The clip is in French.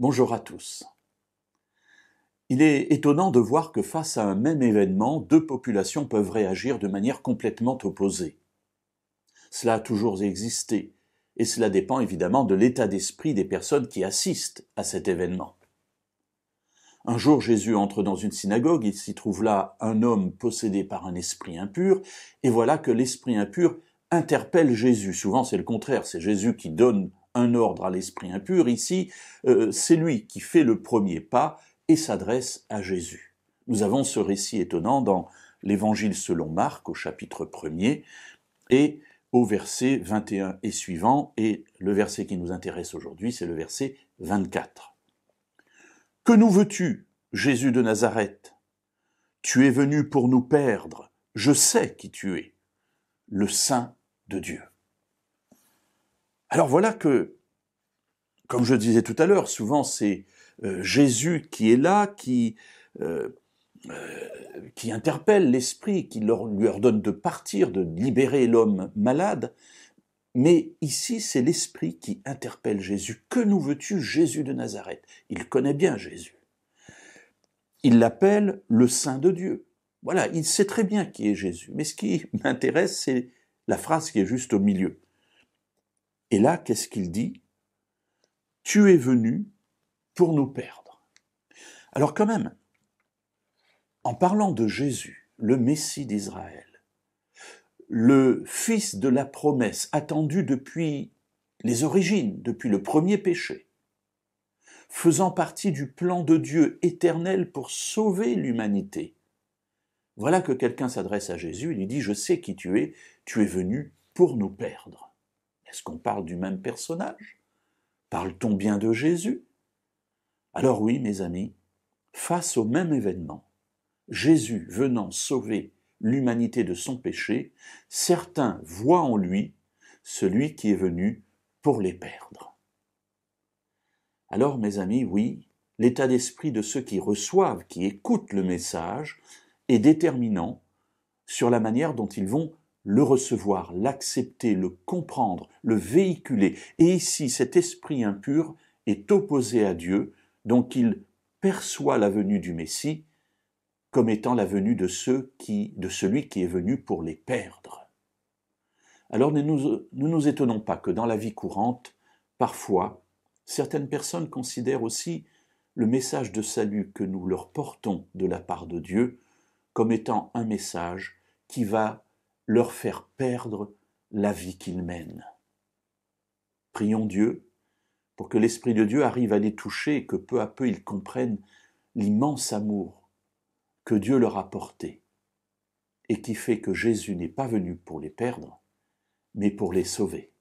Bonjour à tous. Il est étonnant de voir que face à un même événement, deux populations peuvent réagir de manière complètement opposée. Cela a toujours existé, et cela dépend évidemment de l'état d'esprit des personnes qui assistent à cet événement. Un jour Jésus entre dans une synagogue, il s'y trouve là un homme possédé par un esprit impur, et voilà que l'esprit impur interpelle Jésus. Souvent c'est le contraire, c'est Jésus qui donne un ordre à l'esprit impur, ici, euh, c'est lui qui fait le premier pas et s'adresse à Jésus. Nous avons ce récit étonnant dans l'Évangile selon Marc au chapitre 1er et au verset 21 et suivant, et le verset qui nous intéresse aujourd'hui, c'est le verset 24. Que nous veux-tu, Jésus de Nazareth Tu es venu pour nous perdre, je sais qui tu es, le Saint de Dieu. Alors voilà que, comme je disais tout à l'heure, souvent c'est euh, Jésus qui est là, qui, euh, euh, qui interpelle l'esprit, qui leur, lui ordonne de partir, de libérer l'homme malade. Mais ici, c'est l'esprit qui interpelle Jésus. Que nous veux-tu, Jésus de Nazareth Il connaît bien Jésus. Il l'appelle le Saint de Dieu. Voilà, il sait très bien qui est Jésus. Mais ce qui m'intéresse, c'est la phrase qui est juste au milieu. Et là, qu'est-ce qu'il dit Tu es venu pour nous perdre. Alors quand même, en parlant de Jésus, le Messie d'Israël, le fils de la promesse attendu depuis les origines, depuis le premier péché, faisant partie du plan de Dieu éternel pour sauver l'humanité. Voilà que quelqu'un s'adresse à Jésus, et lui dit, je sais qui tu es, tu es venu pour nous perdre. Est-ce qu'on parle du même personnage Parle-t-on bien de Jésus Alors oui, mes amis, face au même événement, Jésus venant sauver l'humanité de son péché, certains voient en lui celui qui est venu pour les perdre. Alors mes amis, oui, l'état d'esprit de ceux qui reçoivent, qui écoutent le message, est déterminant sur la manière dont ils vont le recevoir, l'accepter, le comprendre, le véhiculer. Et ici, cet esprit impur est opposé à Dieu, donc il perçoit la venue du Messie comme étant la venue de, ceux qui, de celui qui est venu pour les perdre. Alors nous, ne nous étonnons pas que dans la vie courante, parfois, certaines personnes considèrent aussi le message de salut que nous leur portons de la part de Dieu comme étant un message qui va leur faire perdre la vie qu'ils mènent. Prions Dieu pour que l'Esprit de Dieu arrive à les toucher et que peu à peu ils comprennent l'immense amour que Dieu leur a porté et qui fait que Jésus n'est pas venu pour les perdre, mais pour les sauver.